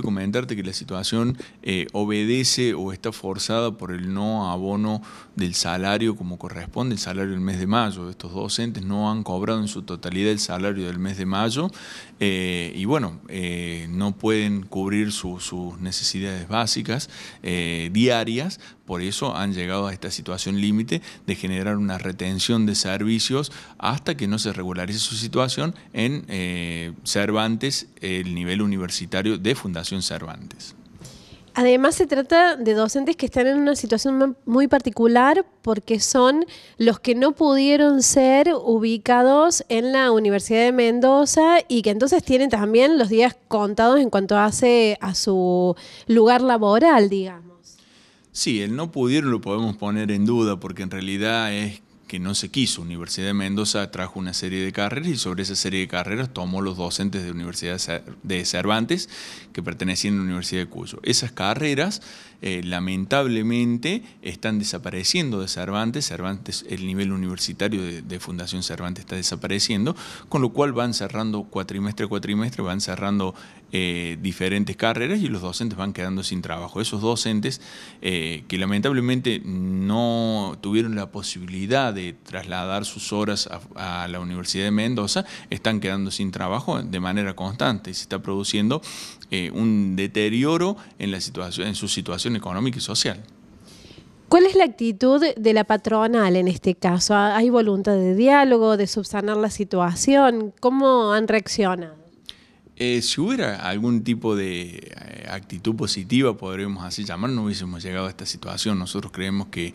comentarte que la situación eh, obedece o está forzada por el no abono del salario como corresponde, el salario del mes de mayo. Estos docentes no han cobrado en su totalidad el salario del mes de mayo eh, y bueno, eh, no pueden cubrir sus necesidades básicas diarias por eso han llegado a esta situación límite de generar una retención de servicios hasta que no se regularice su situación en eh, Cervantes, el nivel universitario de Fundación Cervantes. Además se trata de docentes que están en una situación muy particular porque son los que no pudieron ser ubicados en la Universidad de Mendoza y que entonces tienen también los días contados en cuanto hace a su lugar laboral, digamos. Sí, el no pudieron lo podemos poner en duda porque en realidad es que no se quiso. Universidad de Mendoza trajo una serie de carreras y sobre esa serie de carreras tomó los docentes de Universidad de Cervantes que pertenecían a la Universidad de Cuyo. Esas carreras eh, lamentablemente están desapareciendo de Cervantes. Cervantes, el nivel universitario de, Fundación Cervantes está desapareciendo, con lo cual van cerrando cuatrimestre a cuatrimestre, van cerrando eh, diferentes carreras y los docentes van quedando sin trabajo. Esos docentes eh, que lamentablemente no tuvieron la posibilidad de trasladar sus horas a, la Universidad de Mendoza están quedando sin trabajo de manera constante y se está produciendo eh, un deterioro en, la situación, en su situación económica y social. ¿Cuál es la actitud de la patronal en este caso? ¿Hay voluntad de diálogo, de subsanar la situación? ¿Cómo han reaccionado? Eh, si hubiera algún tipo de eh, actitud positiva, podríamos así llamar, no hubiésemos llegado a esta situación. Nosotros creemos que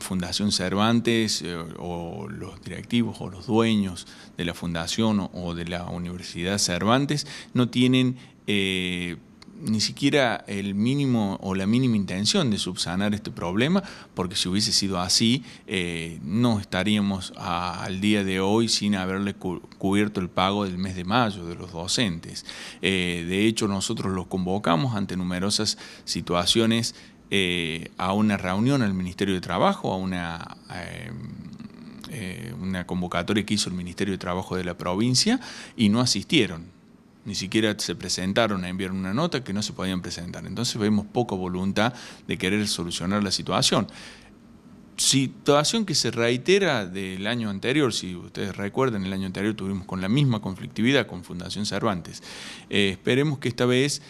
Fundación Cervantes eh, o los directivos o los dueños de la Fundación o, de la Universidad Cervantes no tienen eh, ni siquiera el mínimo o la mínima intención de subsanar este problema, porque si hubiese sido así, eh, no estaríamos al día de hoy sin haberle cubierto el pago del mes de mayo de los docentes. de hecho, nosotros los convocamos ante numerosas situaciones eh, a una reunión al Ministerio de Trabajo, a eh, eh, una, convocatoria que hizo el Ministerio de Trabajo de la provincia y no asistieron. Ni siquiera se presentaron a enviar una nota que no se podían presentar. Entonces vemos poca voluntad de querer solucionar la situación situación que se reitera del año anterior, si ustedes recuerdan, el año anterior tuvimos con la misma conflictividad con Fundación Cervantes. esperemos que esta vez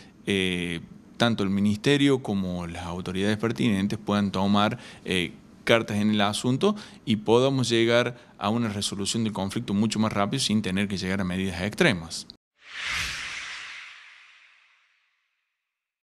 tanto el Ministerio como las autoridades pertinentes puedan tomar eh, cartas en el asunto y podamos llegar a una resolución del conflicto mucho más rápido sin tener que llegar a medidas extremas.